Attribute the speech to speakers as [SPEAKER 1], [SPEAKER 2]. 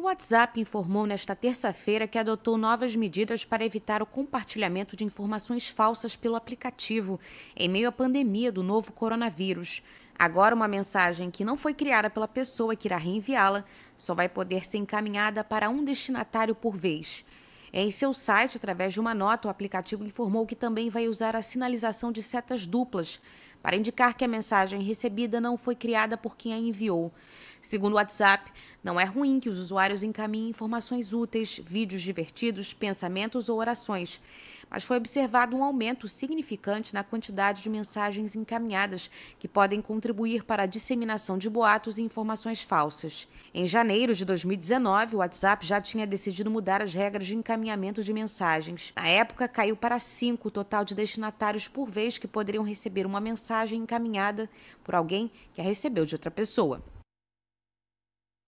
[SPEAKER 1] O WhatsApp informou nesta terça-feira que adotou novas medidas para evitar o compartilhamento de informações falsas pelo aplicativo, em meio à pandemia do novo coronavírus. Agora, uma mensagem que não foi criada pela pessoa que irá reenviá-la só vai poder ser encaminhada para um destinatário por vez. É em seu site, através de uma nota, o aplicativo informou que também vai usar a sinalização de setas duplas para indicar que a mensagem recebida não foi criada por quem a enviou. Segundo o WhatsApp, não é ruim que os usuários encaminhem informações úteis, vídeos divertidos, pensamentos ou orações mas foi observado um aumento significante na quantidade de mensagens encaminhadas, que podem contribuir para a disseminação de boatos e informações falsas. Em janeiro de 2019, o WhatsApp já tinha decidido mudar as regras de encaminhamento de mensagens. Na época, caiu para cinco o total de destinatários por vez que poderiam receber uma mensagem encaminhada por alguém que a recebeu de outra pessoa.